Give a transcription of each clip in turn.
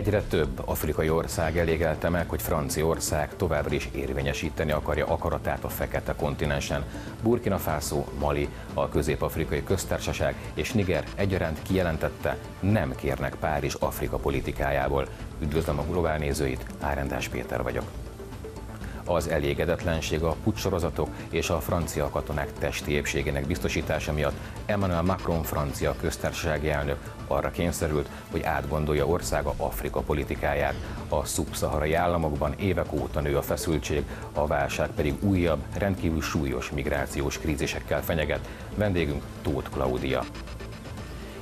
Egyre több afrikai ország elégelte meg, hogy Franciaország továbbra is érvényesíteni akarja akaratát a fekete kontinensen. Burkina Faso, Mali, a Közép-Afrikai Köztársaság és Niger egyaránt kijelentette, nem kérnek Párizs Afrika politikájából. Üdvözlöm a globál nézőit, Árendás Péter vagyok az elégedetlenség a pucsorozatok és a francia katonák testi épségének biztosítása miatt Emmanuel Macron francia köztársasági elnök arra kényszerült, hogy átgondolja országa Afrika politikáját. A szubszaharai államokban évek óta nő a feszültség, a válság pedig újabb, rendkívül súlyos migrációs krízisekkel fenyeget. Vendégünk Tóth Klaudia.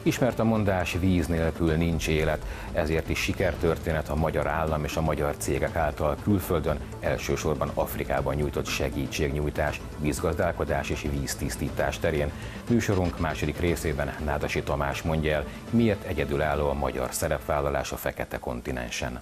Ismert a mondás, víz nélkül nincs élet, ezért is sikertörténet a magyar állam és a magyar cégek által külföldön, elsősorban Afrikában nyújtott segítségnyújtás, vízgazdálkodás és víztisztítás terén. Műsorunk második részében Nádasi Tamás mondja el, miért egyedülálló a magyar szerepvállalás a fekete kontinensen.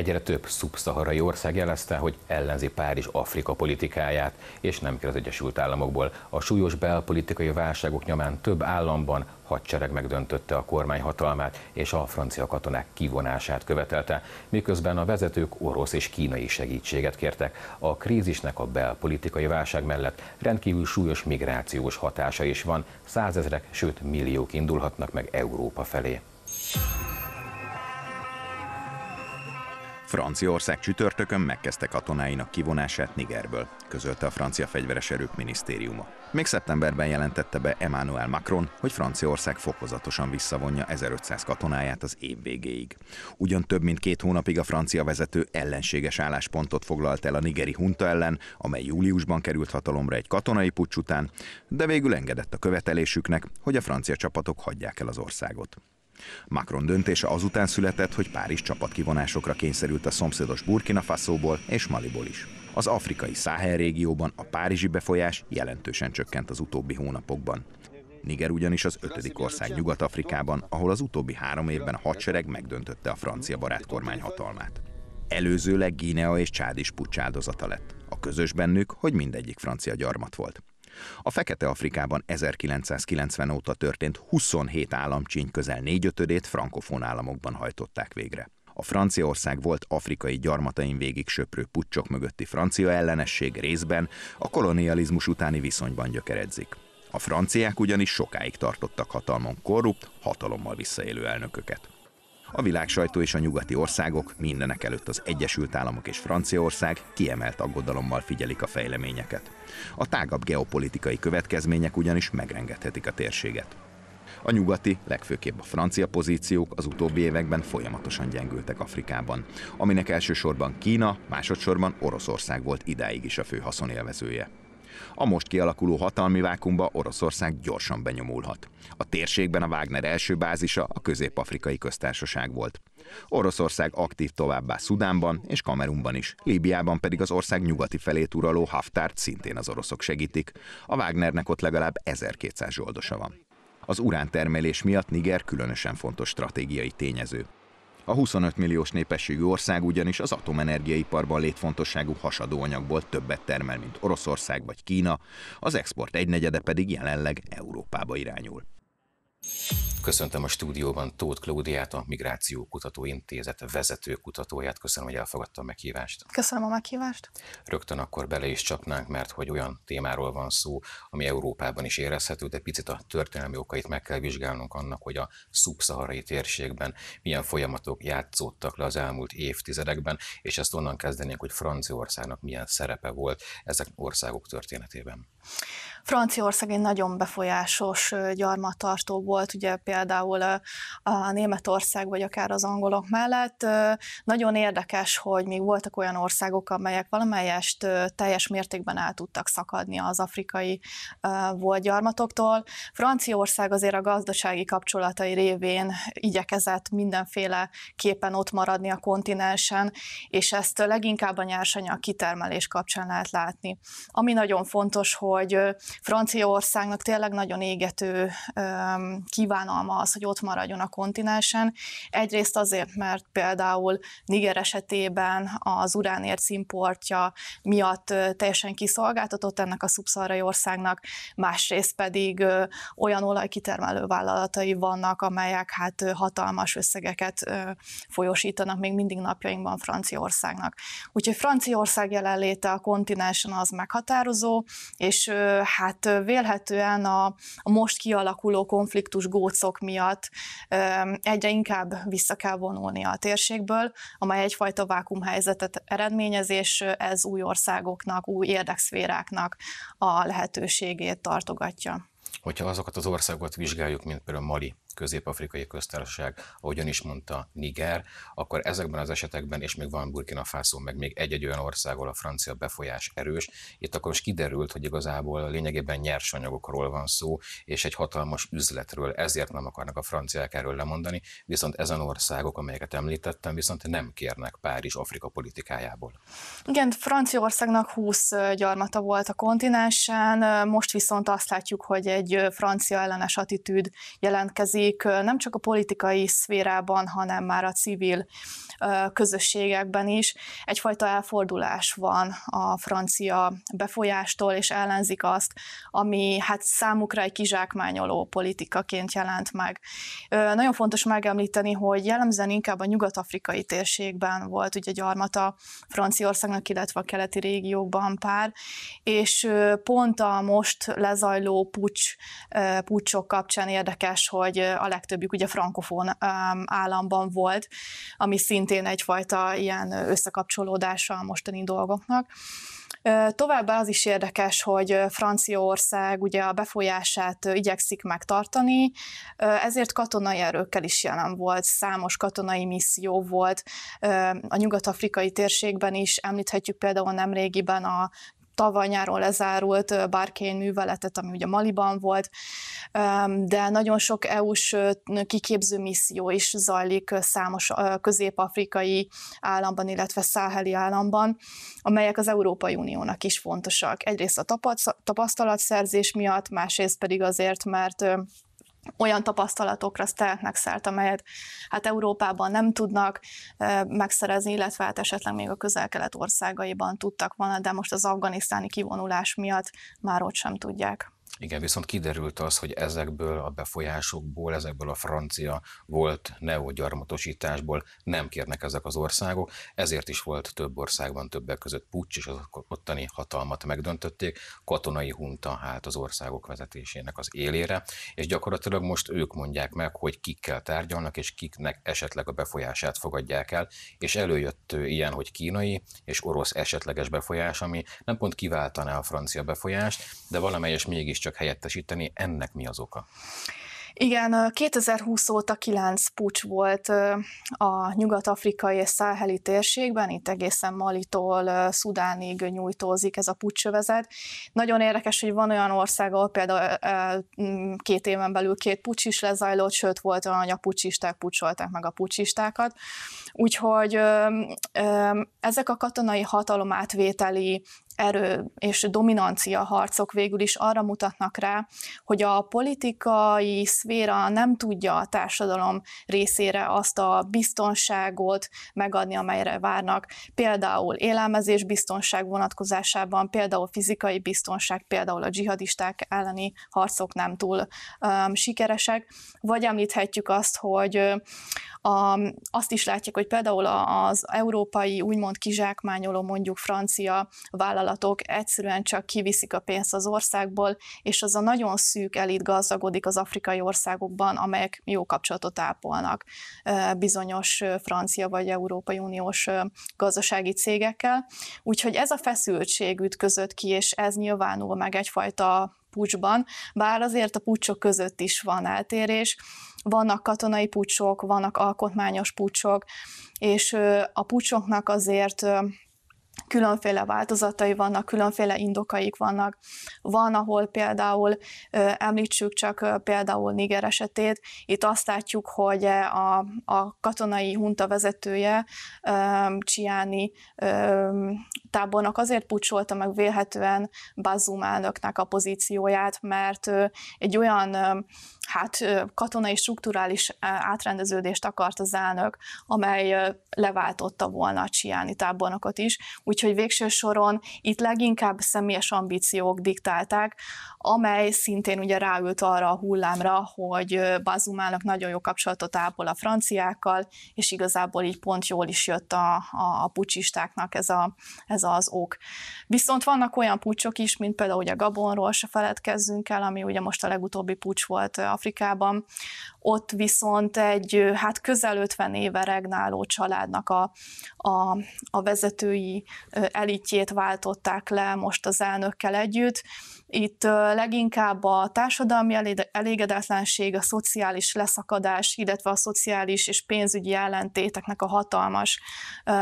Egyre több szubszaharai ország jelezte, hogy ellenzi Párizs Afrika politikáját, és nem kér az Egyesült Államokból. A súlyos belpolitikai válságok nyomán több államban hadsereg megdöntötte a kormány hatalmát, és a francia katonák kivonását követelte, miközben a vezetők orosz és kínai segítséget kértek. A krízisnek a belpolitikai válság mellett rendkívül súlyos migrációs hatása is van, százezrek, sőt milliók indulhatnak meg Európa felé. Franciaország csütörtökön megkezdte katonáinak kivonását Nigerből, közölte a francia fegyveres erők minisztériuma. Még szeptemberben jelentette be Emmanuel Macron, hogy Franciaország fokozatosan visszavonja 1500 katonáját az év végéig. Ugyan több mint két hónapig a francia vezető ellenséges álláspontot foglalt el a nigeri hunta ellen, amely júliusban került hatalomra egy katonai pucs után, de végül engedett a követelésüknek, hogy a francia csapatok hagyják el az országot. Macron döntése azután született, hogy Párizs csapatkivonásokra kényszerült a szomszédos Burkina Faso-ból és Maliból is. Az afrikai Száhel régióban a párizsi befolyás jelentősen csökkent az utóbbi hónapokban. Niger ugyanis az ötödik ország Nyugat-Afrikában, ahol az utóbbi három évben a hadsereg megdöntötte a francia barátkormány hatalmát. Előzőleg Guinea és Csád is pucs lett. A közös bennük, hogy mindegyik francia gyarmat volt. A Fekete-Afrikában 1990 óta történt 27 államcsíny közel négyötödét frankofón államokban hajtották végre. A Franciaország volt afrikai gyarmatain végig söprő pucsok mögötti francia ellenesség részben a kolonializmus utáni viszonyban gyökeredzik. A franciák ugyanis sokáig tartottak hatalmon korrupt, hatalommal visszaélő elnököket. A világ és a nyugati országok, mindenek előtt az Egyesült Államok és Franciaország kiemelt aggodalommal figyelik a fejleményeket. A tágabb geopolitikai következmények ugyanis megrengethetik a térséget. A nyugati, legfőképp a francia pozíciók az utóbbi években folyamatosan gyengültek Afrikában, aminek elsősorban Kína, másodszorban Oroszország volt idáig is a fő haszonélvezője. A most kialakuló hatalmi vákumba Oroszország gyorsan benyomulhat. A térségben a Wagner első bázisa a közép-afrikai köztársaság volt. Oroszország aktív továbbá Szudánban és Kamerunban is, Líbiában pedig az ország nyugati felét uraló Haftárt szintén az oroszok segítik. A Wagnernek ott legalább 1200 zsoldosa van. Az urántermelés miatt Niger különösen fontos stratégiai tényező. A 25 milliós népességű ország ugyanis az atomenergiaiparban létfontosságú hasadóanyagból többet termel, mint Oroszország vagy Kína, az export egynegyede pedig jelenleg Európába irányul. Köszöntöm a stúdióban Tóth Klódiát, a Migráció Kutató Intézet vezető kutatóját. Köszönöm, hogy elfogadta a meghívást. Köszönöm a meghívást. Rögtön akkor bele is csapnánk, mert hogy olyan témáról van szó, ami Európában is érezhető, de picit a történelmi okait meg kell vizsgálnunk annak, hogy a szubszaharai térségben milyen folyamatok játszódtak le az elmúlt évtizedekben, és ezt onnan kezdenénk, hogy Franciaországnak milyen szerepe volt ezek országok történetében. Franciaország egy nagyon befolyásos gyarmattartó volt, ugye például a Németország vagy akár az angolok mellett. Nagyon érdekes, hogy még voltak olyan országok, amelyek valamelyest teljes mértékben el tudtak szakadni az afrikai volt gyarmatoktól. Franciaország azért a gazdasági kapcsolatai révén igyekezett mindenféle képen ott maradni a kontinensen, és ezt leginkább a nyersanyag kitermelés kapcsán lehet látni. Ami nagyon fontos, hogy hogy Franciaországnak tényleg nagyon égető kívánalma az, hogy ott maradjon a kontinensen. Egyrészt azért, mert például Niger esetében az uránért importja miatt teljesen kiszolgáltatott ennek a szubszarai országnak, másrészt pedig olyan olajkitermelő vállalatai vannak, amelyek hát hatalmas összegeket folyosítanak még mindig napjainkban Franciaországnak. Úgyhogy Franciaország jelenléte a kontinensen az meghatározó, és és hát vélhetően a, a most kialakuló konfliktus gócok miatt egyre inkább vissza kell vonulni a térségből, amely egyfajta vákumhelyzetet eredményez, és ez új országoknak, új érdekszféráknak a lehetőségét tartogatja. Hogyha azokat az országokat vizsgáljuk, mint például Mali, Közép-Afrikai Köztársaság, ahogyan is mondta Niger, akkor ezekben az esetekben, és még van Burkina Faso, meg még egy-egy olyan ország, ahol a francia befolyás erős, itt akkor is kiderült, hogy igazából lényegében nyersanyagokról van szó, és egy hatalmas üzletről, ezért nem akarnak a franciák erről lemondani, viszont ezen országok, amelyeket említettem, viszont nem kérnek Párizs Afrika politikájából. Igen, Franciaországnak 20 gyarmata volt a kontinensen, most viszont azt látjuk, hogy egy francia ellenes attitűd jelentkezik, dolgozik, nem csak a politikai szférában, hanem már a civil közösségekben is egyfajta elfordulás van a francia befolyástól, és ellenzik azt, ami hát számukra egy kizsákmányoló politikaként jelent meg. Nagyon fontos megemlíteni, hogy jellemzően inkább a nyugat-afrikai térségben volt ugye gyarmata Franciaországnak, illetve a keleti régiókban pár, és pont a most lezajló pucs, pucsok kapcsán érdekes, hogy a legtöbbjük ugye frankofón államban volt, ami szintén szintén egyfajta ilyen összekapcsolódása a mostani dolgoknak. Továbbá az is érdekes, hogy Franciaország ugye a befolyását igyekszik megtartani, ezért katonai erőkkel is jelen volt, számos katonai misszió volt a nyugat-afrikai térségben is, említhetjük például nemrégiben a tavaly nyáron lezárult Barkane műveletet, ami ugye Maliban volt, de nagyon sok EU-s kiképző misszió is zajlik számos közép-afrikai államban, illetve száheli államban, amelyek az Európai Uniónak is fontosak. Egyrészt a tapasztalatszerzés miatt, másrészt pedig azért, mert olyan tapasztalatokra tehetnek szert, amelyet hát Európában nem tudnak megszerezni, illetve hát esetleg még a közel-kelet országaiban tudtak volna, de most az afganisztáni kivonulás miatt már ott sem tudják. Igen, viszont kiderült az, hogy ezekből a befolyásokból, ezekből a francia volt neogyarmatosításból nem kérnek ezek az országok, ezért is volt több országban többek között pucs, és az ottani hatalmat megdöntötték, katonai hunta hát az országok vezetésének az élére, és gyakorlatilag most ők mondják meg, hogy kikkel tárgyalnak, és kiknek esetleg a befolyását fogadják el, és előjött ilyen, hogy kínai és orosz esetleges befolyás, ami nem pont kiváltaná a francia befolyást, de valamelyes mégis mégiscsak helyettesíteni. Ennek mi az oka? Igen, 2020 óta kilenc pucs volt a nyugat-afrikai és száheli térségben, itt egészen Malitól Szudánig nyújtózik ez a pucsövezet. Nagyon érdekes, hogy van olyan ország, ahol például két éven belül két pucs is lezajlott, sőt volt olyan, hogy a pucsisták pucsolták meg a pucsistákat. Úgyhogy ezek a katonai hatalomátvételi erő és dominancia harcok végül is arra mutatnak rá, hogy a politikai szféra nem tudja a társadalom részére azt a biztonságot megadni, amelyre várnak. Például élelmezés biztonság vonatkozásában, például fizikai biztonság, például a dzsihadisták elleni harcok nem túl um, sikeresek, vagy említhetjük azt, hogy a, azt is látjuk, hogy például az európai úgymond kizsákmányoló mondjuk francia vállalat vállalatok egyszerűen csak kiviszik a pénzt az országból, és az a nagyon szűk elit gazdagodik az afrikai országokban, amelyek jó kapcsolatot ápolnak bizonyos francia vagy Európai Uniós gazdasági cégekkel. Úgyhogy ez a feszültség ütközött ki, és ez nyilvánul meg egyfajta pucsban, bár azért a pucsok között is van eltérés, vannak katonai pucsok, vannak alkotmányos pucsok, és a pucsoknak azért különféle változatai vannak, különféle indokaik vannak. Van, ahol például, említsük csak például Niger esetét, itt azt látjuk, hogy a, a katonai hunta vezetője, Csiáni tábornok azért pucsolta meg vélhetően Bazum elnöknek a pozícióját, mert egy olyan hát katonai strukturális átrendeződést akart az elnök, amely leváltotta volna a Csiáni tábornokot is, úgy Úgyhogy végső soron itt leginkább személyes ambíciók diktálták, amely szintén ugye ráült arra a hullámra, hogy Bazumának nagyon jó kapcsolatot ápol a franciákkal, és igazából így pont jól is jött a, a, a pucsistáknak ez, a, ez az ok. Viszont vannak olyan pucsok is, mint például ugye Gabonról se feledkezzünk el, ami ugye most a legutóbbi pucs volt Afrikában, ott viszont egy hát közel 50 éve regnáló családnak a, a, a vezetői elitjét váltották le most az elnökkel együtt. Itt leginkább a társadalmi elégedetlenség, a szociális leszakadás, illetve a szociális és pénzügyi ellentéteknek a hatalmas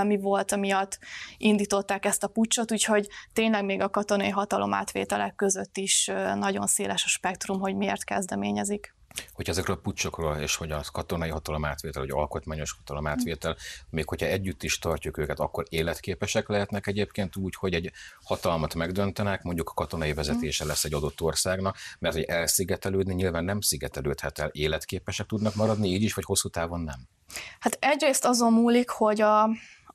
mi volt, amiatt indították ezt a pucsot, úgyhogy tényleg még a katonai hatalomátvételek között is nagyon széles a spektrum, hogy miért kezdeményezik hogyha ezekről a pucsokról és hogy a katonai hatalom átvétel, vagy alkotmányos hatalom átvétel, még hogyha együtt is tartjuk őket, akkor életképesek lehetnek egyébként úgy, hogy egy hatalmat megdöntenek, mondjuk a katonai vezetése lesz egy adott országnak, mert hogy elszigetelődni nyilván nem szigetelődhet el, életképesek tudnak maradni így is, vagy hosszú távon nem? Hát egyrészt azon múlik, hogy a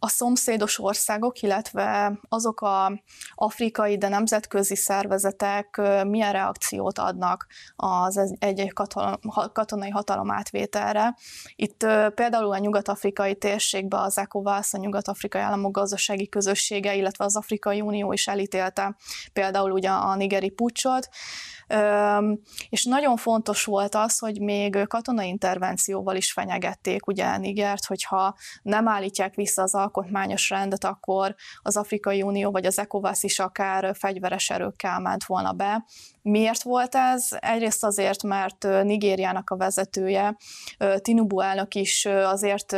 a szomszédos országok, illetve azok a afrikai, de nemzetközi szervezetek milyen reakciót adnak az egy-egy katonai hatalom átvételre. Itt például a nyugat-afrikai térségben az ECOWAS, a nyugat-afrikai államok gazdasági közössége, illetve az Afrikai Unió is elítélte például ugye a nigeri pucsot, és nagyon fontos volt az, hogy még katonai intervencióval is fenyegették ugye Nigert, hogyha nem állítják vissza az alkotmányos rendet, akkor az Afrikai Unió vagy az ECOWAS is akár fegyveres erőkkel ment volna be, Miért volt ez? Egyrészt azért, mert Nigériának a vezetője, Tinubu elnök is azért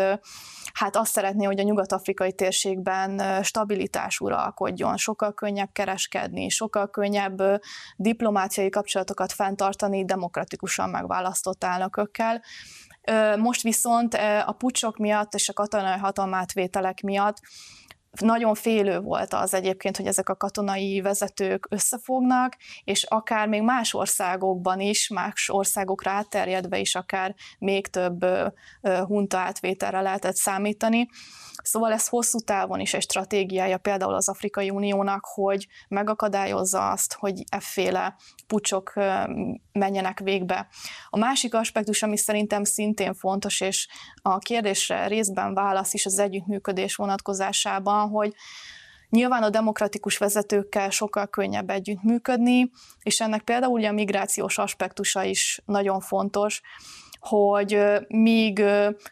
hát azt szeretné, hogy a nyugat-afrikai térségben stabilitás uralkodjon, sokkal könnyebb kereskedni, sokkal könnyebb diplomáciai kapcsolatokat fenntartani demokratikusan megválasztott elnökökkel. Most viszont a pucsok miatt és a katonai hatalmátvételek miatt nagyon félő volt az egyébként, hogy ezek a katonai vezetők összefognak, és akár még más országokban is, más országokra átterjedve is akár még több hunta átvételre lehetett számítani. Szóval ez hosszú távon is egy stratégiája például az Afrikai Uniónak, hogy megakadályozza azt, hogy efféle pucsok menjenek végbe. A másik aspektus, ami szerintem szintén fontos, és a kérdésre részben válasz is az együttműködés vonatkozásában, van, hogy Nyilván a demokratikus vezetőkkel sokkal könnyebb együttműködni, és ennek például ugye a migrációs aspektusa is nagyon fontos, hogy míg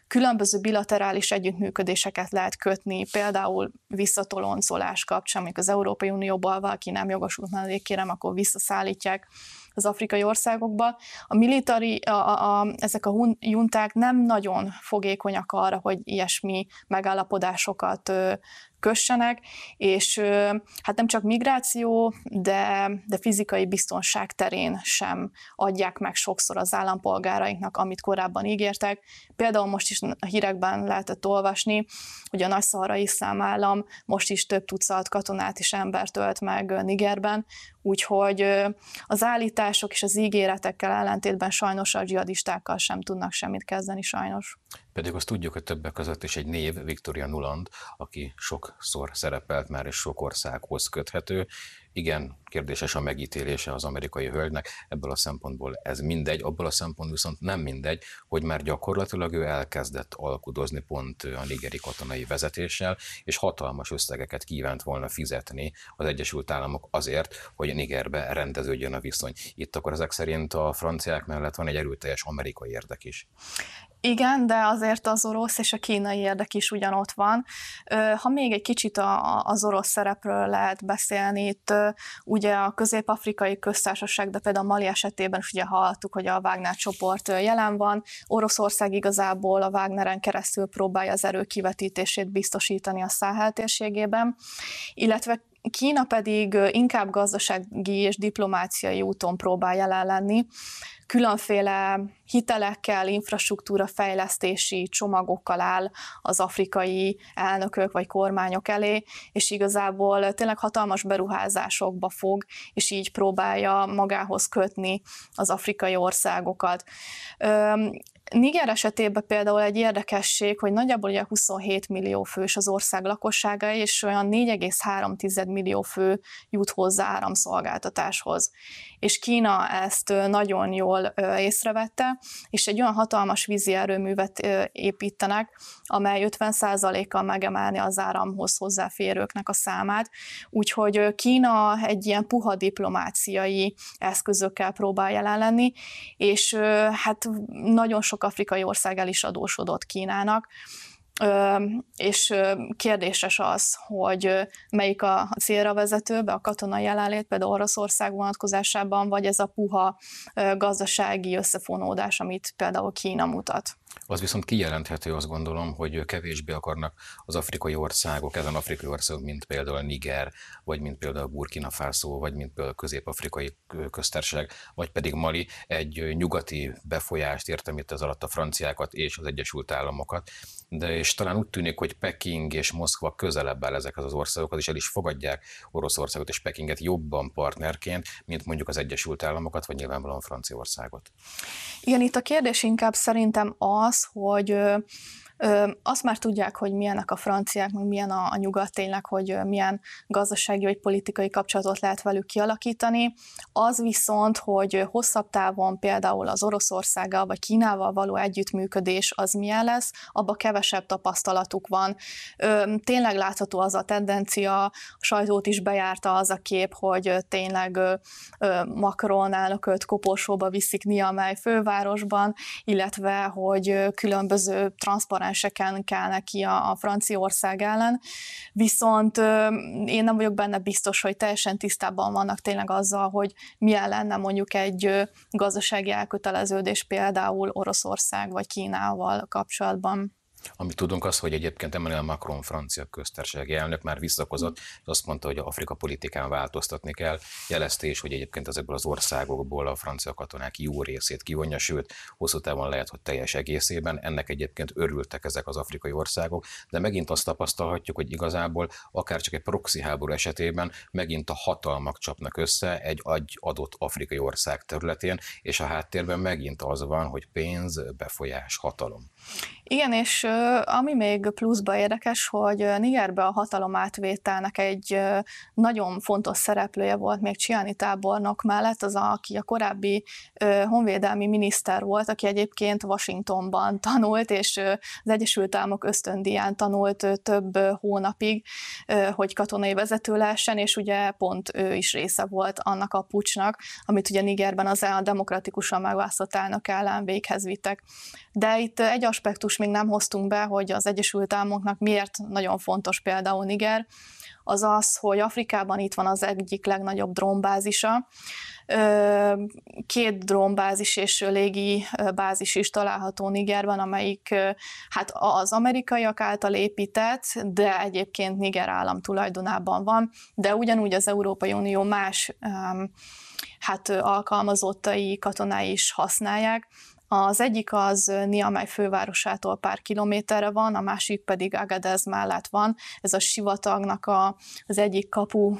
különböző bilaterális együttműködéseket lehet kötni, például visszatoloncolás kapcsán, amikor az Európai Unióban valaki nem jogosult kérem, akkor visszaszállítják az afrikai országokba. A militari, a, a, a, ezek a junták nem nagyon fogékonyak arra, hogy ilyesmi megállapodásokat kössenek, és hát nem csak migráció, de, de fizikai biztonság terén sem adják meg sokszor az állampolgárainknak, amit korábban ígértek. Például most is a hírekben lehetett olvasni, hogy a nagy számállam most is több tucat katonát és embert ölt meg Nigerben, úgyhogy az állítások és az ígéretekkel ellentétben sajnos a dzsihadistákkal sem tudnak semmit kezdeni sajnos. Pedig azt tudjuk, hogy többek között is egy név, Victoria Nuland, aki sokszor szerepelt már, és sok országhoz köthető. Igen, kérdéses a megítélése az amerikai hölgynek, ebből a szempontból ez mindegy, abból a szempontból viszont nem mindegy, hogy már gyakorlatilag ő elkezdett alkudozni pont a nigeri katonai vezetéssel, és hatalmas összegeket kívánt volna fizetni az Egyesült Államok azért, hogy Nigerbe rendeződjön a viszony. Itt akkor ezek szerint a franciák mellett van egy erőteljes amerikai érdek is. Igen, de azért az orosz és a kínai érdek is ugyanott van. Ha még egy kicsit az orosz szerepről lehet beszélni, itt ugye a közép-afrikai köztársaság, de például Mali esetében is ugye hallottuk, hogy a Wagner csoport jelen van. Oroszország igazából a Wagneren keresztül próbálja az erő kivetítését biztosítani a Száhel térségében, illetve Kína pedig inkább gazdasági és diplomáciai úton próbál jelen lenni, különféle hitelekkel, infrastruktúra fejlesztési csomagokkal áll az afrikai elnökök vagy kormányok elé, és igazából tényleg hatalmas beruházásokba fog, és így próbálja magához kötni az afrikai országokat. Niger esetében például egy érdekesség, hogy nagyjából ugye 27 millió fős az ország lakossága, és olyan 4,3 millió fő jut hozzá áramszolgáltatáshoz. És Kína ezt nagyon jól észrevette, és egy olyan hatalmas vízi erőművet építenek, amely 50%-kal megemelni az áramhoz hozzáférőknek a számát. Úgyhogy Kína egy ilyen puha diplomáciai eszközökkel próbál jelen lenni, és hát nagyon sok sok afrikai ország el is adósodott Kínának, és kérdéses az, hogy melyik a célra vezetőbe, a katonai jelenlét, például Oroszország vonatkozásában, vagy ez a puha gazdasági összefonódás, amit például Kína mutat. Az viszont kijelenthető, azt gondolom, hogy kevésbé akarnak az afrikai országok, ezen afrikai országok, mint például Niger, vagy mint például Burkina Faso, vagy mint például Közép-Afrikai Köztársaság, vagy pedig Mali egy nyugati befolyást, értem itt az alatt a franciákat és az Egyesült Államokat, de és talán úgy tűnik, hogy Peking és Moszkva közelebb áll ezekhez az országokhoz, és el is fogadják Oroszországot és Pekinget jobban partnerként, mint mondjuk az Egyesült Államokat, vagy nyilvánvalóan Franciaországot. Igen, itt a kérdés inkább szerintem az, az, hogy Ö, azt már tudják, hogy milyenek a franciák, meg milyen a, a nyugat tényleg, hogy milyen gazdasági vagy politikai kapcsolatot lehet velük kialakítani. Az viszont, hogy hosszabb távon például az Oroszországgal vagy Kínával való együttműködés az milyen lesz, abba kevesebb tapasztalatuk van. Ö, tényleg látható az a tendencia, a sajtót is bejárta az a kép, hogy tényleg ö, Macron elnököt koporsóba viszik Niamey fővárosban, illetve hogy különböző transzparens konsekvenseken kell neki a, a Franciaország ellen, viszont én nem vagyok benne biztos, hogy teljesen tisztában vannak tényleg azzal, hogy milyen lenne mondjuk egy gazdasági elköteleződés például Oroszország vagy Kínával kapcsolatban. Amit tudunk az, hogy egyébként Emmanuel Macron francia köztársasági elnök már visszakozott, és azt mondta, hogy a Afrika politikán változtatni kell. Jelezte is, hogy egyébként ezekből az országokból a francia katonák jó részét kivonja, sőt, hosszú távon lehet, hogy teljes egészében. Ennek egyébként örültek ezek az afrikai országok, de megint azt tapasztalhatjuk, hogy igazából akár csak egy proxy háború esetében megint a hatalmak csapnak össze egy adott afrikai ország területén, és a háttérben megint az van, hogy pénz, befolyás, hatalom. Igen, és ami még pluszba érdekes, hogy Nigerbe a hatalomátvételnek egy nagyon fontos szereplője volt még Csiani tábornok mellett, az, a, aki a korábbi honvédelmi miniszter volt, aki egyébként Washingtonban tanult, és az Egyesült Államok ösztöndián tanult több hónapig, hogy katonai vezető lehessen, és ugye pont ő is része volt annak a pucsnak, amit ugye Nigerben az a demokratikusan megválasztott elnök ellen véghez vittek. De itt egy aspektus még nem hoztunk be, hogy az Egyesült Államoknak miért nagyon fontos például Niger, az az, hogy Afrikában itt van az egyik legnagyobb drónbázisa. Két drónbázis és légi bázis is található Nigerben, amelyik hát az amerikaiak által épített, de egyébként Niger állam tulajdonában van, de ugyanúgy az Európai Unió más hát alkalmazottai, katonái is használják. Az egyik az Niamey fővárosától pár kilométerre van, a másik pedig Agadez mellett van. Ez a sivatagnak a, az egyik kapu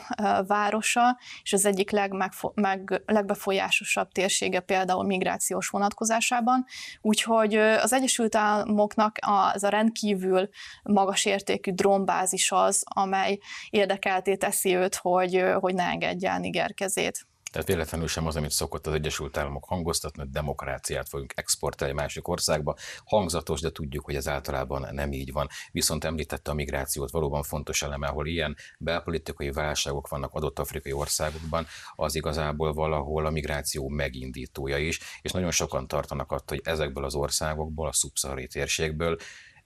városa, és az egyik legmegfo- meg, legbefolyásosabb térsége például migrációs vonatkozásában. Úgyhogy az Egyesült Államoknak az a rendkívül magas értékű drónbázis az, amely érdekelté teszi őt, hogy, hogy ne engedje el Niger kezét. Tehát véletlenül sem az, amit szokott az Egyesült Államok hangoztatni, hogy demokráciát fogunk exportálni másik országba. Hangzatos, de tudjuk, hogy ez általában nem így van. Viszont említette a migrációt, valóban fontos eleme, ahol ilyen belpolitikai válságok vannak adott afrikai országokban, az igazából valahol a migráció megindítója is, és nagyon sokan tartanak attól, hogy ezekből az országokból, a szubszahari térségből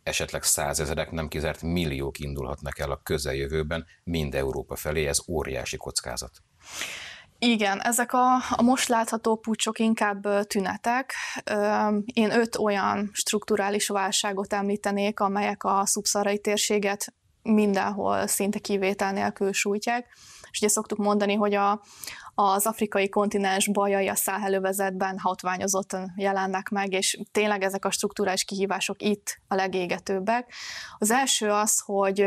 esetleg százezerek, nem kizárt milliók indulhatnak el a közeljövőben mind Európa felé, ez óriási kockázat. Igen, ezek a, a most látható pucsok inkább tünetek. Én öt olyan strukturális válságot említenék, amelyek a szubszarai térséget mindenhol szinte kivétel nélkül sújtják. És ugye szoktuk mondani, hogy a, az afrikai kontinens bajai a száhelővezetben hatványozottan jelennek meg, és tényleg ezek a struktúrális kihívások itt a legégetőbbek. Az első az, hogy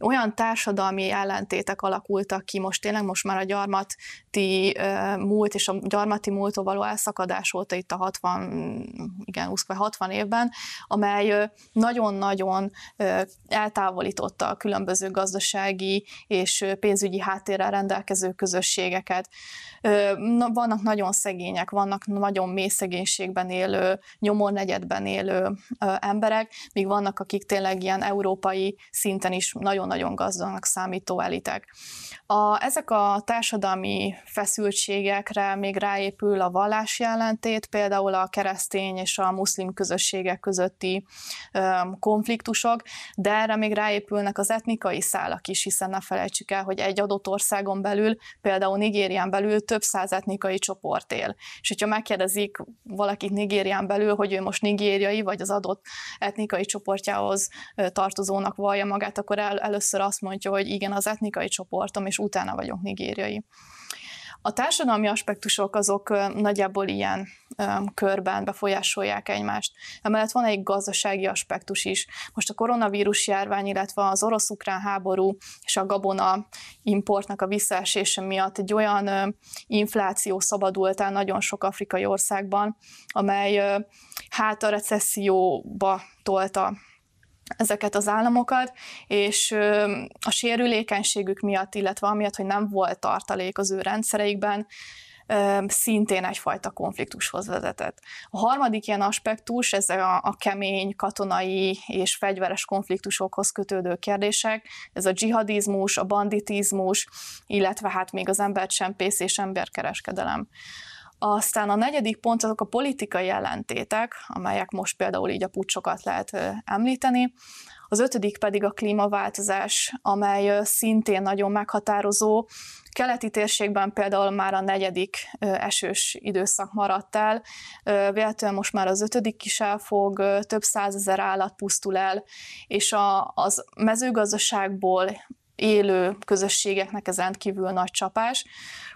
olyan társadalmi ellentétek alakultak ki most tényleg, most már a gyarmati múlt és a gyarmati múltó való elszakadás óta itt a 60, igen, 20 60 évben, amely nagyon-nagyon eltávolította a különböző gazdasági és pénzügyi háttérrel rendelkező közösségeket vannak nagyon szegények, vannak nagyon mély szegénységben élő, nyomornegyedben élő emberek, míg vannak, akik tényleg ilyen európai szinten is nagyon-nagyon gazdagnak számító elitek. A, ezek a társadalmi feszültségekre még ráépül a vallási ellentét, például a keresztény és a muszlim közösségek közötti konfliktusok, de erre még ráépülnek az etnikai szálak is, hiszen ne felejtsük el, hogy egy adott országon belül, például Nigérián belül több száz etnikai csoport él. És hogyha megkérdezik valakit Nigérián belül, hogy ő most nigériai, vagy az adott etnikai csoportjához tartozónak vallja magát, akkor el, először azt mondja, hogy igen, az etnikai csoportom, és utána vagyok nigériai. A társadalmi aspektusok azok nagyjából ilyen körben befolyásolják egymást. Emellett van egy gazdasági aspektus is. Most a koronavírus járvány, illetve az orosz-ukrán háború és a gabona importnak a visszaesése miatt egy olyan infláció szabadult el nagyon sok afrikai országban, amely hát a recesszióba tolta ezeket az államokat, és a sérülékenységük miatt, illetve amiatt, hogy nem volt tartalék az ő rendszereikben, szintén egyfajta konfliktushoz vezetett. A harmadik ilyen aspektus, ez a, a kemény katonai és fegyveres konfliktusokhoz kötődő kérdések, ez a dzsihadizmus, a banditizmus, illetve hát még az embercsempész és emberkereskedelem. Aztán a negyedik pont azok a politikai ellentétek, amelyek most például így a pucsokat lehet említeni. Az ötödik pedig a klímaváltozás, amely szintén nagyon meghatározó. Keleti térségben például már a negyedik esős időszak maradt el, véletlenül most már az ötödik is elfog, több százezer állat pusztul el, és a, az mezőgazdaságból élő közösségeknek ez rendkívül nagy csapás.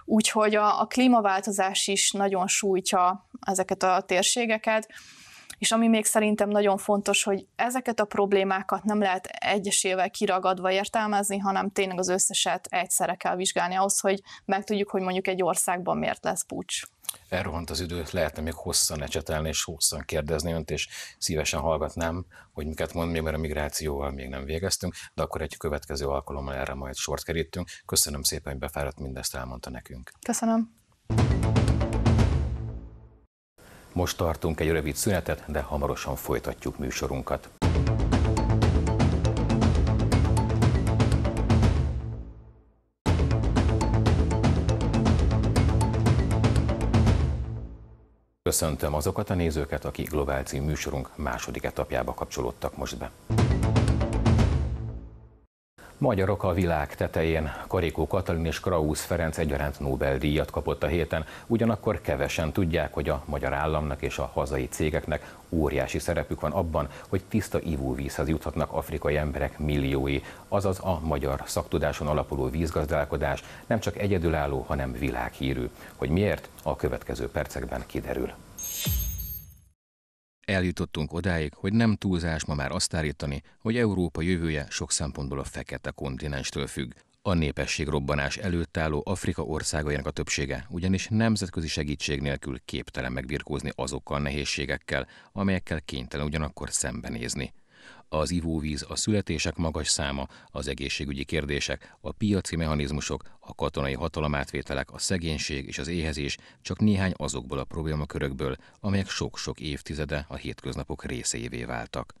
Úgyhogy a, a klímaváltozás is nagyon sújtja ezeket a térségeket, és ami még szerintem nagyon fontos, hogy ezeket a problémákat nem lehet egyesével kiragadva értelmezni, hanem tényleg az összeset egyszerre kell vizsgálni ahhoz, hogy megtudjuk, hogy mondjuk egy országban miért lesz pucs elrohant az idő, lehetne még hosszan ecsetelni és hosszan kérdezni önt, és szívesen hallgatnám, hogy miket mond mert a migrációval még nem végeztünk, de akkor egy következő alkalommal erre majd sort kerítünk. Köszönöm szépen, hogy befáradt mindezt elmondta nekünk. Köszönöm. Most tartunk egy rövid szünetet, de hamarosan folytatjuk műsorunkat. Köszöntöm azokat a nézőket, akik Globál című műsorunk második etapjába kapcsolódtak most be. Magyarok a világ tetején. Karikó Katalin és Krausz Ferenc egyaránt Nobel-díjat kapott a héten, ugyanakkor kevesen tudják, hogy a magyar államnak és a hazai cégeknek óriási szerepük van abban, hogy tiszta ivóvízhez juthatnak afrikai emberek milliói, azaz a magyar szaktudáson alapuló vízgazdálkodás nem csak egyedülálló, hanem világhírű. Hogy miért, a következő percekben kiderül. Eljutottunk odáig, hogy nem túlzás ma már azt állítani, hogy Európa jövője sok szempontból a fekete kontinenstől függ. A népesség robbanás előtt álló Afrika országainak a többsége ugyanis nemzetközi segítség nélkül képtelen megbirkózni azokkal a nehézségekkel, amelyekkel kénytelen ugyanakkor szembenézni az ivóvíz, a születések magas száma, az egészségügyi kérdések, a piaci mechanizmusok, a katonai hatalomátvételek, a szegénység és az éhezés csak néhány azokból a problémakörökből, amelyek sok-sok évtizede a hétköznapok részévé váltak.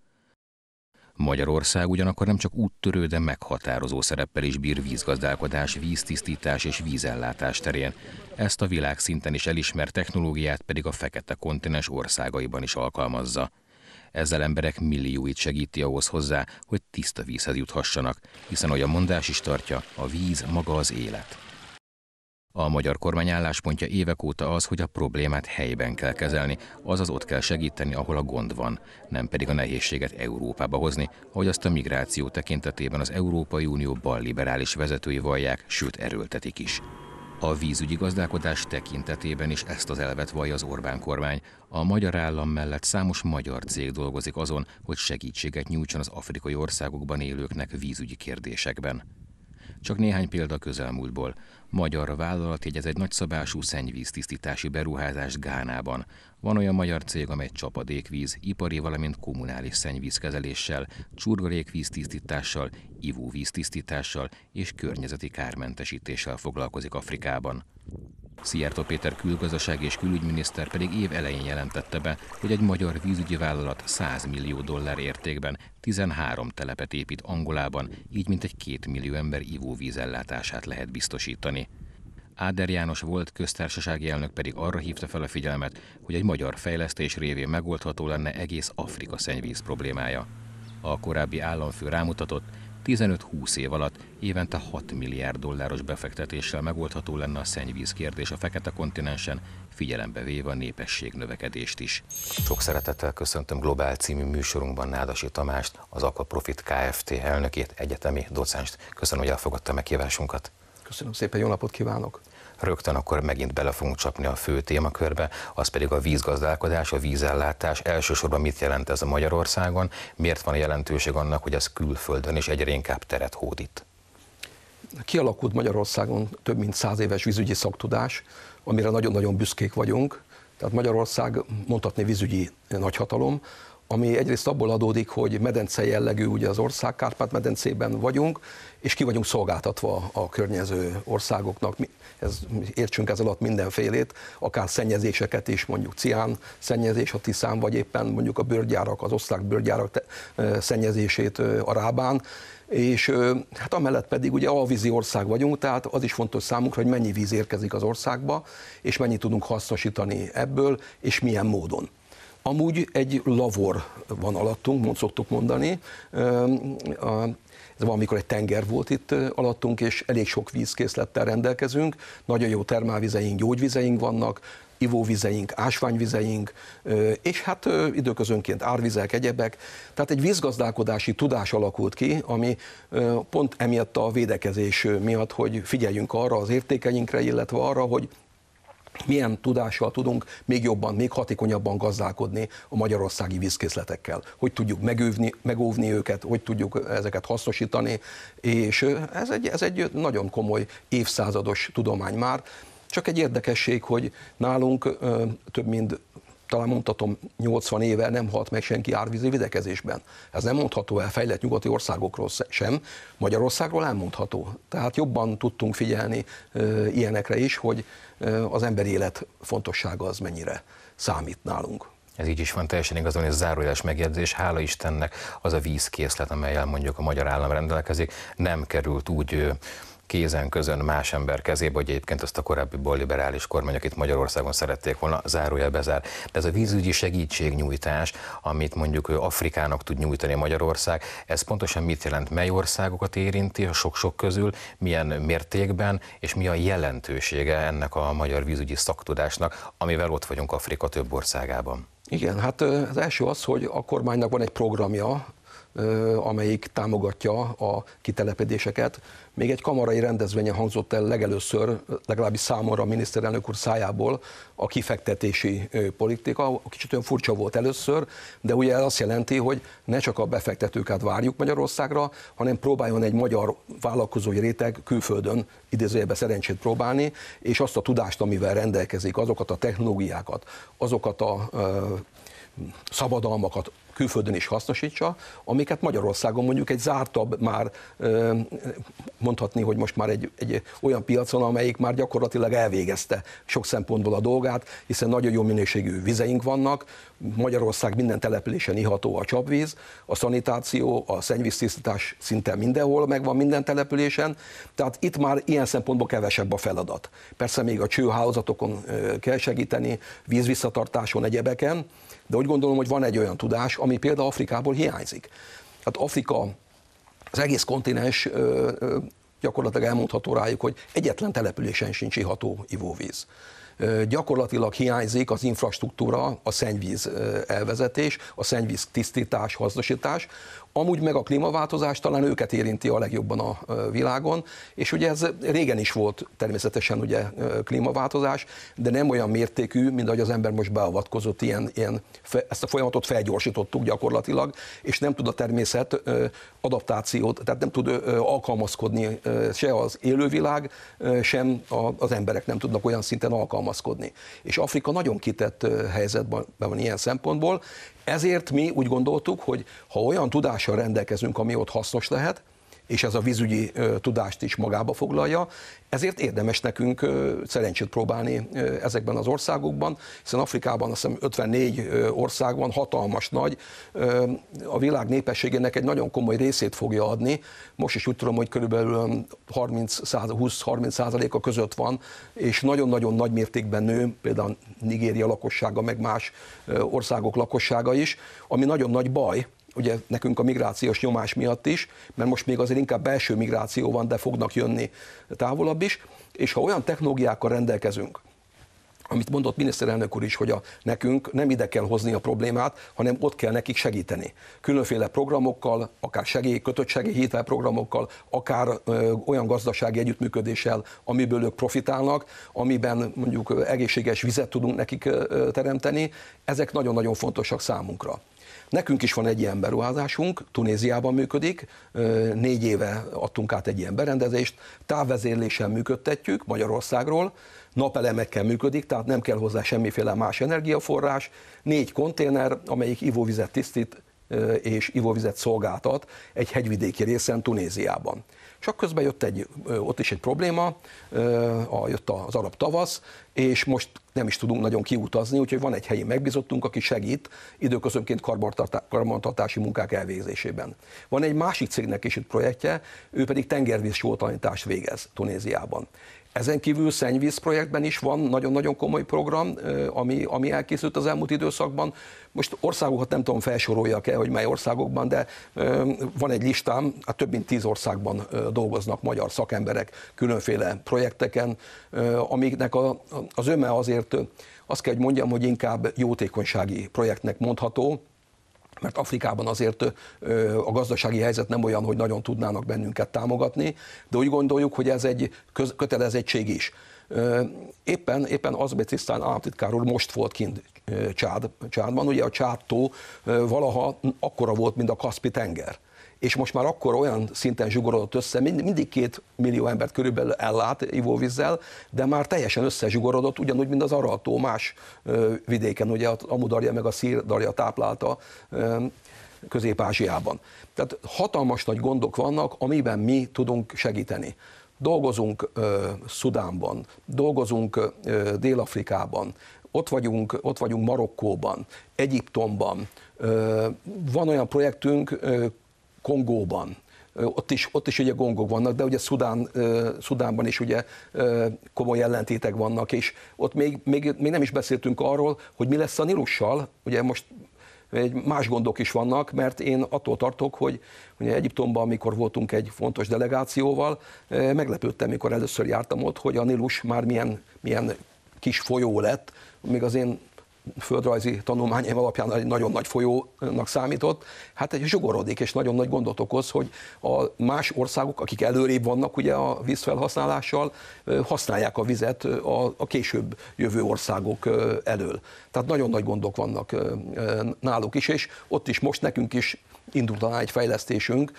Magyarország ugyanakkor nem csak úttörő, de meghatározó szereppel is bír vízgazdálkodás, víztisztítás és vízellátás terén. Ezt a világszinten is elismert technológiát pedig a fekete kontinens országaiban is alkalmazza. Ezzel emberek millióit segíti ahhoz hozzá, hogy tiszta vízhez juthassanak, hiszen olyan mondás is tartja, a víz maga az élet. A magyar kormány álláspontja évek óta az, hogy a problémát helyben kell kezelni, azaz ott kell segíteni, ahol a gond van, nem pedig a nehézséget Európába hozni, ahogy azt a migráció tekintetében az Európai Unió balliberális vezetői vallják, sőt erőltetik is. A vízügyi gazdálkodás tekintetében is ezt az elvet vallja az Orbán kormány. A magyar állam mellett számos magyar cég dolgozik azon, hogy segítséget nyújtson az afrikai országokban élőknek vízügyi kérdésekben. Csak néhány példa közelmúltból. Magyar vállalat jegyez egy nagyszabású szennyvíztisztítási beruházást Gánában. Van olyan magyar cég, amely csapadékvíz, ipari, valamint kommunális szennyvízkezeléssel, csurgalékvíztisztítással, ivóvíztisztítással és környezeti kármentesítéssel foglalkozik Afrikában. Szijjártó Péter külgazdaság és külügyminiszter pedig év elején jelentette be, hogy egy magyar vízügyi vállalat 100 millió dollár értékben 13 telepet épít Angolában, így egy 2 millió ember ivóvízellátását lehet biztosítani. Áder János volt köztársasági elnök pedig arra hívta fel a figyelmet, hogy egy magyar fejlesztés révén megoldható lenne egész Afrika szennyvíz problémája. A korábbi államfő rámutatott, 15-20 év alatt évente 6 milliárd dolláros befektetéssel megoldható lenne a szennyvíz kérdés a fekete kontinensen, figyelembe véve a népesség növekedést is. Sok szeretettel köszöntöm Globál című műsorunkban Nádasi Tamást, az profit Kft. elnökét, egyetemi docenst. Köszönöm, hogy elfogadta meghívásunkat. Köszönöm szépen, jó napot kívánok! rögtön akkor megint bele fogunk csapni a fő témakörbe, az pedig a vízgazdálkodás, a vízellátás. Elsősorban mit jelent ez a Magyarországon, miért van jelentőség annak, hogy ez külföldön is egyre inkább teret hódít? Kialakult Magyarországon több mint száz éves vízügyi szaktudás, amire nagyon-nagyon büszkék vagyunk. Tehát Magyarország mondhatni vízügyi nagyhatalom, ami egyrészt abból adódik, hogy medence jellegű, ugye az ország Kárpát-medencében vagyunk, és ki vagyunk szolgáltatva a környező országoknak. Mi, ez, értsünk ez alatt mindenfélét, akár szennyezéseket is, mondjuk cián szennyezés a Tiszán, vagy éppen mondjuk a bőrgyárak, az osztrák bőrgyárak te, szennyezését a Rábán, és hát amellett pedig ugye alvízi ország vagyunk, tehát az is fontos számunkra, hogy mennyi víz érkezik az országba, és mennyit tudunk hasznosítani ebből, és milyen módon. Amúgy egy lavor van alattunk, mond szoktuk mondani. Ez valamikor egy tenger volt itt alattunk, és elég sok vízkészlettel rendelkezünk. Nagyon jó termálvizeink, gyógyvizeink vannak, ivóvizeink, ásványvizeink, és hát időközönként árvizek, egyebek. Tehát egy vízgazdálkodási tudás alakult ki, ami pont emiatt a védekezés miatt, hogy figyeljünk arra az értékeinkre, illetve arra, hogy milyen tudással tudunk még jobban, még hatékonyabban gazdálkodni a magyarországi vízkészletekkel. Hogy tudjuk megővni, megóvni őket, hogy tudjuk ezeket hasznosítani, és ez egy, ez egy nagyon komoly évszázados tudomány már. Csak egy érdekesség, hogy nálunk több mint talán mondhatom, 80 éve nem halt meg senki árvízi videkezésben. Ez nem mondható el fejlett nyugati országokról sem, Magyarországról elmondható. Tehát jobban tudtunk figyelni ö, ilyenekre is, hogy ö, az emberi élet fontossága az mennyire számít nálunk. Ez így is van, teljesen igazán, ez zárójeles megjegyzés. Hála Istennek az a vízkészlet, amelyel mondjuk a magyar állam rendelkezik, nem került úgy kézen közön más ember kezébe, hogy egyébként azt a korábbi liberális kormány, akit Magyarországon szerették volna, zárója bezár. De ez a vízügyi segítségnyújtás, amit mondjuk Afrikának tud nyújtani Magyarország, ez pontosan mit jelent, mely országokat érinti a sok-sok közül, milyen mértékben, és mi a jelentősége ennek a magyar vízügyi szaktudásnak, amivel ott vagyunk Afrika több országában. Igen, hát az első az, hogy a kormánynak van egy programja, amelyik támogatja a kitelepedéseket. Még egy kamarai rendezvényen hangzott el legelőször, legalábbis számomra a miniszterelnök úr szájából a kifektetési politika. Kicsit olyan furcsa volt először, de ugye azt jelenti, hogy ne csak a befektetőket várjuk Magyarországra, hanem próbáljon egy magyar vállalkozói réteg külföldön idézőjebe szerencsét próbálni, és azt a tudást, amivel rendelkezik, azokat a technológiákat, azokat a szabadalmakat, külföldön is hasznosítsa, amiket Magyarországon mondjuk egy zártabb már mondhatni, hogy most már egy, egy olyan piacon, amelyik már gyakorlatilag elvégezte sok szempontból a dolgát, hiszen nagyon jó minőségű vizeink vannak, Magyarország minden településen iható a csapvíz, a szanitáció, a szennyvíztisztítás szinte mindenhol megvan minden településen, tehát itt már ilyen szempontból kevesebb a feladat. Persze még a csőhálózatokon kell segíteni, vízvisszatartáson, egyebeken, de úgy gondolom, hogy van egy olyan tudás, ami például Afrikából hiányzik. Hát Afrika, az egész kontinens gyakorlatilag elmondható rájuk, hogy egyetlen településen sincs iható ivóvíz gyakorlatilag hiányzik az infrastruktúra, a szennyvíz elvezetés, a szennyvíz tisztítás, hasznosítás, Amúgy meg a klímaváltozás talán őket érinti a legjobban a világon, és ugye ez régen is volt természetesen ugye klímaváltozás, de nem olyan mértékű, mint ahogy az ember most beavatkozott, ilyen, ilyen ezt a folyamatot felgyorsítottuk gyakorlatilag, és nem tud a természet adaptációt, tehát nem tud alkalmazkodni se az élővilág, sem az emberek nem tudnak olyan szinten alkalmazkodni. És Afrika nagyon kitett helyzetben van ilyen szempontból, ezért mi úgy gondoltuk, hogy ha olyan tudással rendelkezünk, ami ott hasznos lehet, és ez a vízügyi tudást is magába foglalja, ezért érdemes nekünk szerencsét próbálni ezekben az országokban, hiszen Afrikában azt hiszem 54 ország van, hatalmas nagy, a világ népességének egy nagyon komoly részét fogja adni, most is úgy tudom, hogy körülbelül 20-30 százaléka között van, és nagyon-nagyon nagy mértékben nő, például Nigéria lakossága, meg más országok lakossága is, ami nagyon nagy baj, ugye nekünk a migrációs nyomás miatt is, mert most még azért inkább belső migráció van, de fognak jönni távolabb is, és ha olyan technológiákkal rendelkezünk, amit mondott miniszterelnök úr is, hogy a, nekünk nem ide kell hozni a problémát, hanem ott kell nekik segíteni. Különféle programokkal, akár segély, kötött programokkal, akár ö, olyan gazdasági együttműködéssel, amiből ők profitálnak, amiben mondjuk egészséges vizet tudunk nekik ö, teremteni. Ezek nagyon-nagyon fontosak számunkra. Nekünk is van egy ilyen beruházásunk, Tunéziában működik, négy éve adtunk át egy ilyen berendezést, távvezérléssel működtetjük Magyarországról, napelemekkel működik, tehát nem kell hozzá semmiféle más energiaforrás, négy konténer, amelyik ivóvizet tisztít és ivóvizet szolgáltat egy hegyvidéki részen Tunéziában. Csak közben jött egy, ott is egy probléma, a, jött az arab tavasz, és most nem is tudunk nagyon kiutazni, úgyhogy van egy helyi megbizottunk, aki segít időközönként karbantartási munkák elvégzésében. Van egy másik cégnek is itt projektje, ő pedig tengervíz végez Tunéziában. Ezen kívül szennyvíz projektben is van nagyon-nagyon komoly program, ami, ami elkészült az elmúlt időszakban. Most országokat nem tudom felsoroljak el hogy mely országokban, de van egy listám, hát több mint tíz országban dolgoznak magyar szakemberek különféle projekteken, amiknek a, az öme azért azt kell, hogy mondjam, hogy inkább jótékonysági projektnek mondható, mert Afrikában azért a gazdasági helyzet nem olyan, hogy nagyon tudnának bennünket támogatni, de úgy gondoljuk, hogy ez egy kötelezettség is. Éppen, éppen betisztán államtitkár úr most volt kint Csád, Csádban, ugye a Csádtó valaha akkora volt, mint a Kaspi tenger és most már akkor olyan szinten zsugorodott össze, mind, mindig két millió embert körülbelül ellát ivóvízzel, de már teljesen összezsugorodott, ugyanúgy, mint az arató más ö, vidéken, ugye a Amudarja meg a Szírdarja táplálta ö, Közép-Ázsiában. Tehát hatalmas nagy gondok vannak, amiben mi tudunk segíteni. Dolgozunk ö, Szudánban, dolgozunk ö, Dél-Afrikában, ott vagyunk, ott vagyunk Marokkóban, Egyiptomban. Van olyan projektünk, Kongóban, ott is, ott is ugye gongok vannak, de ugye Szudán, Szudánban is ugye komoly ellentétek vannak, és ott még, még, még nem is beszéltünk arról, hogy mi lesz a Nilussal, ugye most egy más gondok is vannak, mert én attól tartok, hogy ugye Egyiptomban, amikor voltunk egy fontos delegációval, meglepődtem, mikor először jártam ott, hogy a Nilus már milyen, milyen kis folyó lett, még az én földrajzi tanulmányaim alapján egy nagyon nagy folyónak számított, hát egy zsugorodik, és nagyon nagy gondot okoz, hogy a más országok, akik előrébb vannak ugye a vízfelhasználással, használják a vizet a, a később jövő országok elől. Tehát nagyon nagy gondok vannak náluk is, és ott is most nekünk is indult alá egy fejlesztésünk,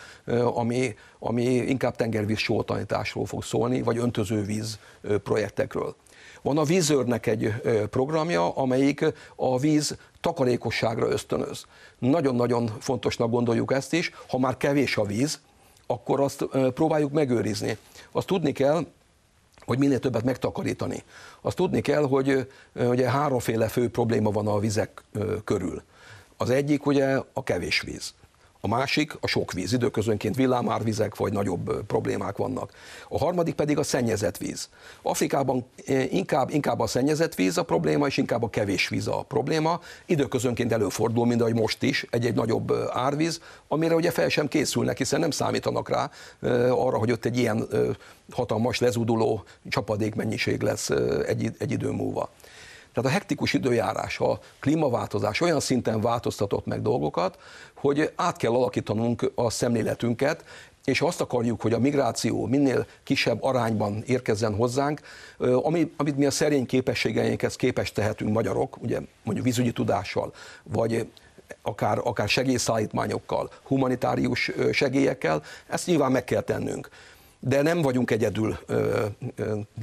ami, ami inkább tengervíz sótanításról fog szólni, vagy öntözővíz projektekről. Van a vízőrnek egy programja, amelyik a víz takarékosságra ösztönöz. Nagyon-nagyon fontosnak gondoljuk ezt is, ha már kevés a víz, akkor azt próbáljuk megőrizni. Azt tudni kell, hogy minél többet megtakarítani. Azt tudni kell, hogy ugye háromféle fő probléma van a vizek körül. Az egyik ugye a kevés víz. A másik a sok víz, időközönként villámárvizek vagy nagyobb problémák vannak. A harmadik pedig a szennyezett víz. Afrikában inkább, inkább a szennyezett víz a probléma, és inkább a kevés víz a probléma. Időközönként előfordul, mint ahogy most is, egy-egy nagyobb árvíz, amire ugye fel sem készülnek, hiszen nem számítanak rá arra, hogy ott egy ilyen hatalmas lezuduló csapadékmennyiség lesz egy, egy idő múlva. Tehát a hektikus időjárás, a klímaváltozás olyan szinten változtatott meg dolgokat, hogy át kell alakítanunk a szemléletünket, és ha azt akarjuk, hogy a migráció minél kisebb arányban érkezzen hozzánk, ami, amit mi a szerény képességeinkhez képes tehetünk magyarok, ugye mondjuk vízügyi tudással, vagy akár, akár segélyszállítmányokkal, humanitárius segélyekkel, ezt nyilván meg kell tennünk de nem vagyunk egyedül,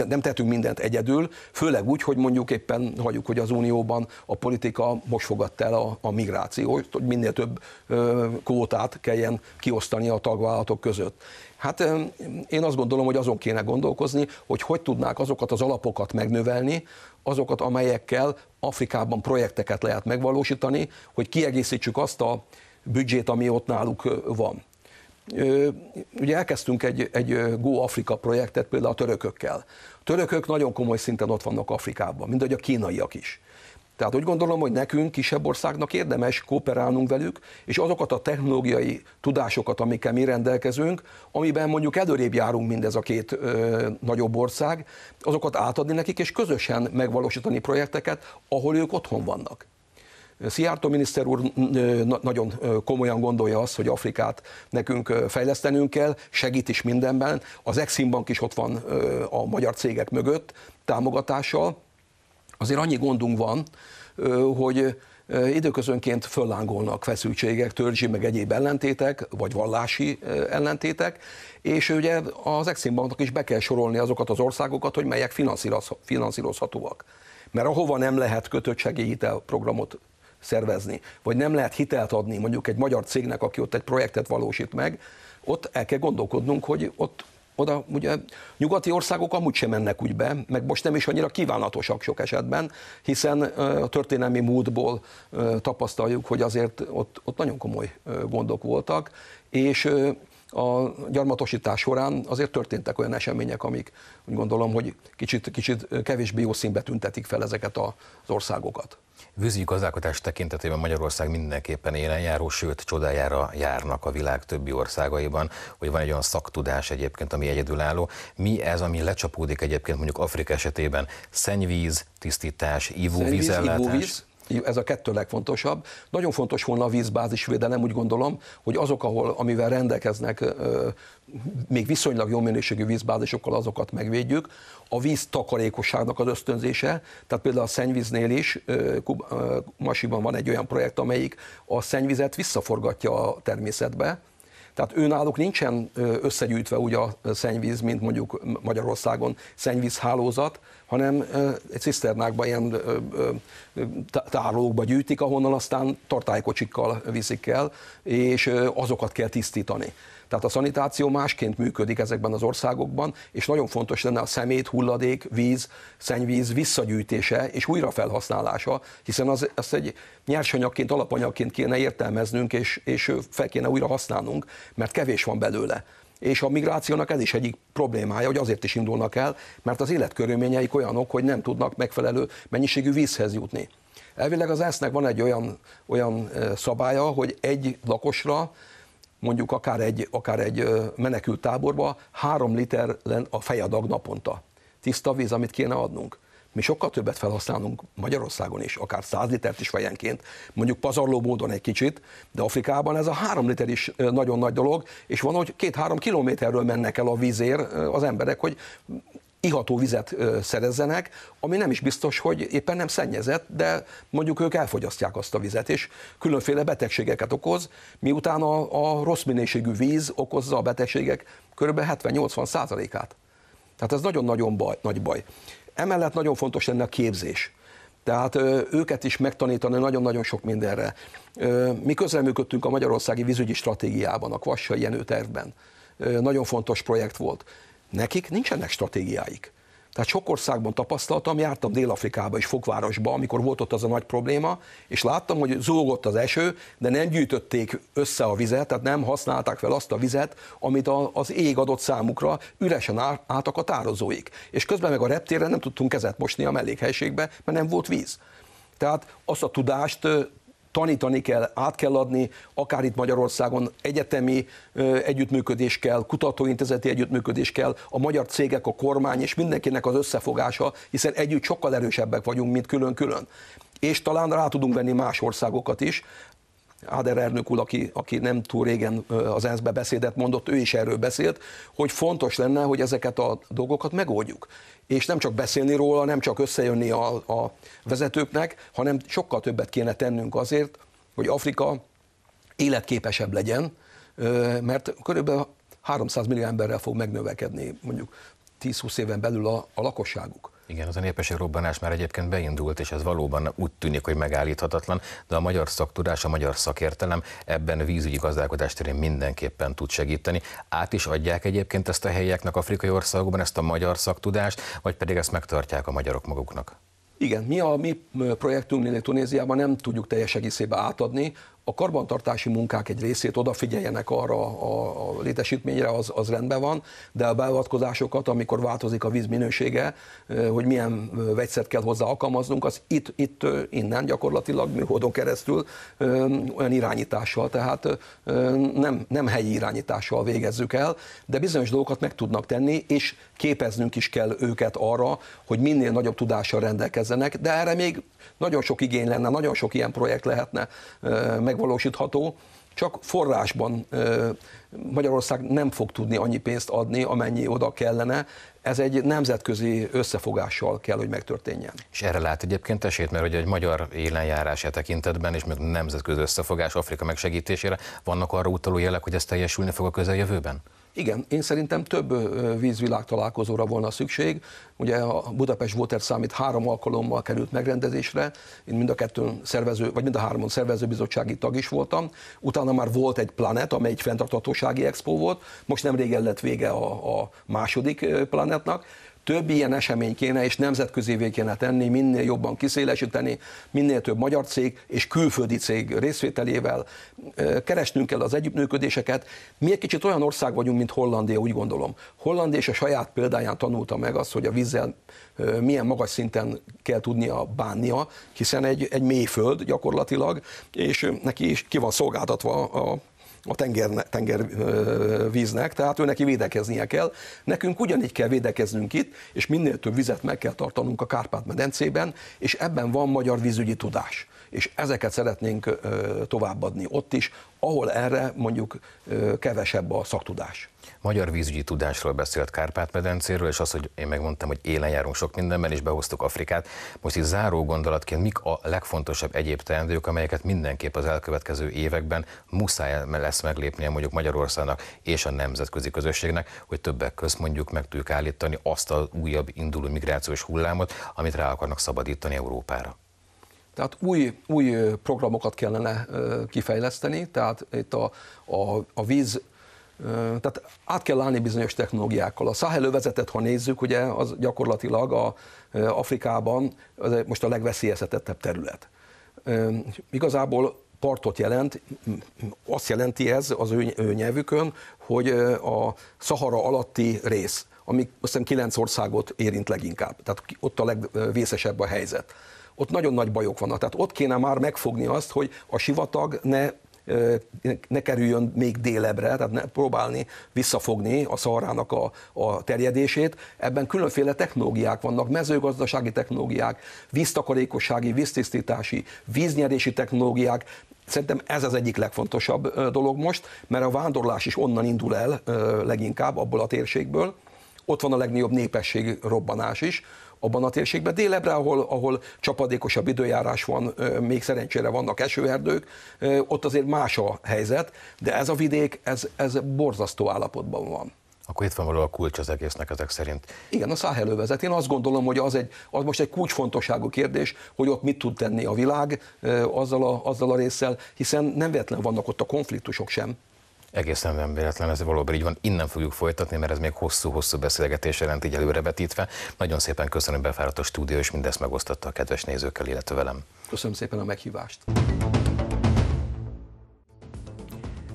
nem tehetünk mindent egyedül, főleg úgy, hogy mondjuk éppen hagyjuk, hogy az Unióban a politika most fogadta el a, a migrációt, hogy minél több kvótát kelljen kiosztani a tagvállalatok között. Hát én azt gondolom, hogy azon kéne gondolkozni, hogy hogy tudnák azokat az alapokat megnövelni, azokat, amelyekkel Afrikában projekteket lehet megvalósítani, hogy kiegészítsük azt a büdzsét, ami ott náluk van ugye elkezdtünk egy, egy Go Afrika projektet például a törökökkel. A törökök nagyon komoly szinten ott vannak Afrikában, mindegy a kínaiak is. Tehát úgy gondolom, hogy nekünk, kisebb országnak érdemes kooperálnunk velük, és azokat a technológiai tudásokat, amikkel mi rendelkezünk, amiben mondjuk előrébb járunk ez a két ö, nagyobb ország, azokat átadni nekik, és közösen megvalósítani projekteket, ahol ők otthon vannak. Szijjártó miniszter úr nagyon komolyan gondolja azt, hogy Afrikát nekünk fejlesztenünk kell, segít is mindenben. Az Exim Bank is ott van a magyar cégek mögött támogatással. Azért annyi gondunk van, hogy időközönként föllángolnak feszültségek, törzsi meg egyéb ellentétek, vagy vallási ellentétek, és ugye az Exim Banknak is be kell sorolni azokat az országokat, hogy melyek finanszírozhatóak. Mert ahova nem lehet kötött hitelprogramot programot szervezni, vagy nem lehet hitelt adni mondjuk egy magyar cégnek, aki ott egy projektet valósít meg, ott el kell gondolkodnunk, hogy ott oda ugye nyugati országok amúgy sem mennek úgy be, meg most nem is annyira kívánatosak sok esetben, hiszen a történelmi múltból tapasztaljuk, hogy azért ott, ott nagyon komoly gondok voltak, és a gyarmatosítás során azért történtek olyan események, amik úgy gondolom, hogy kicsit, kicsit kevésbé jó színbe tüntetik fel ezeket az országokat. Vízi gazdálkodás tekintetében Magyarország mindenképpen élen járó, sőt csodájára járnak a világ többi országaiban, hogy van egy olyan szaktudás egyébként, ami egyedülálló. Mi ez, ami lecsapódik egyébként mondjuk Afrika esetében? Szennyvíz, tisztítás, ivóvíz Szennyvíz, ivóvíz, ez a kettő legfontosabb. Nagyon fontos volna a vízbázis védelem, úgy gondolom, hogy azok, ahol, amivel rendelkeznek még viszonylag jó minőségű vízbázisokkal, azokat megvédjük. A víz takarékosságnak az ösztönzése, tehát például a szennyvíznél is, Masiban van egy olyan projekt, amelyik a szennyvizet visszaforgatja a természetbe, tehát őnáluk nincsen összegyűjtve úgy a szennyvíz, mint mondjuk Magyarországon szennyvízhálózat, hanem ciszternákba, ilyen tárolókba gyűjtik, ahonnan aztán tartálykocsikkal viszik el, és azokat kell tisztítani. Tehát a szanitáció másként működik ezekben az országokban, és nagyon fontos lenne a szemét, hulladék, víz, szennyvíz visszagyűjtése és újrafelhasználása, hiszen az, ezt egy nyersanyagként, alapanyagként kéne értelmeznünk, és, és fel kéne újra használnunk, mert kevés van belőle. És a migrációnak ez is egyik problémája, hogy azért is indulnak el, mert az életkörülményeik olyanok, hogy nem tudnak megfelelő mennyiségű vízhez jutni. Elvileg az ESZ-nek van egy olyan, olyan szabálya, hogy egy lakosra mondjuk akár egy, akár egy menekült táborba három liter len a fejadag naponta. Tiszta víz, amit kéne adnunk mi sokkal többet felhasználunk Magyarországon is, akár 100 litert is fejenként, mondjuk pazarló módon egy kicsit, de Afrikában ez a három liter is nagyon nagy dolog, és van, hogy két-három kilométerről mennek el a vízér az emberek, hogy iható vizet szerezzenek, ami nem is biztos, hogy éppen nem szennyezett, de mondjuk ők elfogyasztják azt a vizet, és különféle betegségeket okoz, miután a, a rossz minőségű víz okozza a betegségek kb. 70-80 százalékát. Tehát ez nagyon-nagyon baj, nagy baj. Emellett nagyon fontos lenne a képzés. Tehát őket is megtanítani nagyon-nagyon sok mindenre. Mi közreműködtünk a Magyarországi Vízügyi Stratégiában, a Kvassai Jenő tervben. Nagyon fontos projekt volt. Nekik nincsenek stratégiáik. Tehát sok országban tapasztaltam, jártam Dél-Afrikába és Fokvárosba, amikor volt ott az a nagy probléma, és láttam, hogy zúgott az eső, de nem gyűjtötték össze a vizet, tehát nem használták fel azt a vizet, amit az ég adott számukra, üresen álltak a tározóik. És közben meg a reptérre nem tudtunk kezet mosni a mellékhelységbe, mert nem volt víz. Tehát azt a tudást tanítani kell, át kell adni, akár itt Magyarországon egyetemi együttműködés kell, kutatóintézeti együttműködés kell, a magyar cégek, a kormány és mindenkinek az összefogása, hiszen együtt sokkal erősebbek vagyunk, mint külön-külön és talán rá tudunk venni más országokat is, Áder elnök úr, aki, aki nem túl régen az ensz beszédet mondott, ő is erről beszélt, hogy fontos lenne, hogy ezeket a dolgokat megoldjuk. És nem csak beszélni róla, nem csak összejönni a, a vezetőknek, hanem sokkal többet kéne tennünk azért, hogy Afrika életképesebb legyen, mert körülbelül 300 millió emberrel fog megnövekedni mondjuk 10-20 éven belül a, a lakosságuk. Igen, az a népességrobbanás már egyébként beindult, és ez valóban úgy tűnik, hogy megállíthatatlan, de a magyar szaktudás, a magyar szakértelem ebben vízügyi gazdálkodás terén mindenképpen tud segíteni. Át is adják egyébként ezt a helyieknek afrikai országokban, ezt a magyar szaktudást, vagy pedig ezt megtartják a magyarok maguknak? Igen, mi a mi projektünknél Tunéziában nem tudjuk teljes egészében átadni, a karbantartási munkák egy részét odafigyeljenek arra a, létesítményre, az, az rendben van, de a beavatkozásokat, amikor változik a víz minősége, hogy milyen vegyszert kell hozzá alkalmaznunk, az itt, itt innen gyakorlatilag műhódon keresztül olyan irányítással, tehát nem, nem helyi irányítással végezzük el, de bizonyos dolgokat meg tudnak tenni, és képeznünk is kell őket arra, hogy minél nagyobb tudással rendelkezzenek, de erre még nagyon sok igény lenne, nagyon sok ilyen projekt lehetne megvalósítható, csak forrásban Magyarország nem fog tudni annyi pénzt adni, amennyi oda kellene. Ez egy nemzetközi összefogással kell, hogy megtörténjen. És erre lát egyébként esélyt, mert hogy egy magyar élenjárás e tekintetben, és még nemzetközi összefogás Afrika megsegítésére, vannak arra utaló jelek, hogy ez teljesülni fog a közeljövőben? Igen, én szerintem több vízvilág találkozóra volna szükség. Ugye a Budapest Water Summit három alkalommal került megrendezésre, én mind a kettőn szervező, vagy mind a háromon szervezőbizottsági tag is voltam. Utána már volt egy Planet, amely egy fenntarthatósági expo volt, most nem régen lett vége a, a második Planetnak több ilyen esemény kéne, és nemzetközi kéne tenni, minél jobban kiszélesíteni, minél több magyar cég és külföldi cég részvételével. Keresnünk kell az együttműködéseket. Mi egy kicsit olyan ország vagyunk, mint Hollandia, úgy gondolom. Hollandia és a saját példáján tanulta meg azt, hogy a vízzel milyen magas szinten kell tudnia bánnia, hiszen egy, egy mélyföld gyakorlatilag, és neki is ki van szolgáltatva a, a tenger, tengervíznek, tehát ő neki védekeznie kell. Nekünk ugyanígy kell védekeznünk itt, és minél több vizet meg kell tartanunk a Kárpát-medencében, és ebben van magyar vízügyi tudás és ezeket szeretnénk továbbadni ott is, ahol erre mondjuk kevesebb a szaktudás. Magyar vízügyi tudásról beszélt Kárpát-medencéről, és az, hogy én megmondtam, hogy élen járunk sok mindenben, és behoztuk Afrikát. Most így záró gondolatként mik a legfontosabb egyéb teendők, amelyeket mindenképp az elkövetkező években muszáj lesz meglépnie mondjuk Magyarországnak és a nemzetközi közösségnek, hogy többek között, mondjuk meg tudjuk állítani azt az újabb induló migrációs hullámot, amit rá akarnak szabadítani Európára. Tehát új, új programokat kellene kifejleszteni, tehát itt a, a, a víz tehát át kell állni bizonyos technológiákkal. A Száhelővezetet, ha nézzük, ugye az gyakorlatilag a, Afrikában az most a legveszélyeztetettebb terület. Igazából partot jelent, azt jelenti ez az ő, ő nyelvükön, hogy a Szahara alatti rész, ami azt hiszem kilenc országot érint leginkább, tehát ott a legvészesebb a helyzet ott nagyon nagy bajok vannak. Tehát ott kéne már megfogni azt, hogy a sivatag ne ne kerüljön még délebre, tehát ne próbálni visszafogni a szaharának a, a terjedését. Ebben különféle technológiák vannak, mezőgazdasági technológiák, víztakarékossági, víztisztítási, víznyerési technológiák, Szerintem ez az egyik legfontosabb dolog most, mert a vándorlás is onnan indul el leginkább, abból a térségből. Ott van a legnagyobb népesség robbanás is, abban a térségben, délebre, ahol, ahol csapadékosabb időjárás van, még szerencsére vannak esőerdők, ott azért más a helyzet, de ez a vidék, ez, ez borzasztó állapotban van. Akkor itt van valahol a kulcs az egésznek ezek szerint. Igen, a száhelővezet. Én azt gondolom, hogy az, egy, az most egy kulcsfontosságú kérdés, hogy ott mit tud tenni a világ azzal a, azzal a résszel, hiszen nem véletlen vannak ott a konfliktusok sem. Egészen nem véletlen, ez valóban így van. Innen fogjuk folytatni, mert ez még hosszú-hosszú beszélgetés jelent így előrevetítve. Nagyon szépen köszönöm, befáradt a stúdió, és mindezt megosztotta a kedves nézőkkel, illetve velem. Köszönöm szépen a meghívást.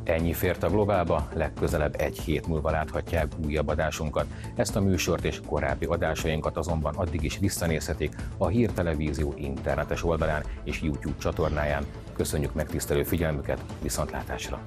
Ennyi fért a globálba, legközelebb egy hét múlva láthatják újabb adásunkat. Ezt a műsort és korábbi adásainkat azonban addig is visszanézhetik a Hír Televízió internetes oldalán és YouTube csatornáján, Köszönjük megtisztelő figyelmüket, viszontlátásra!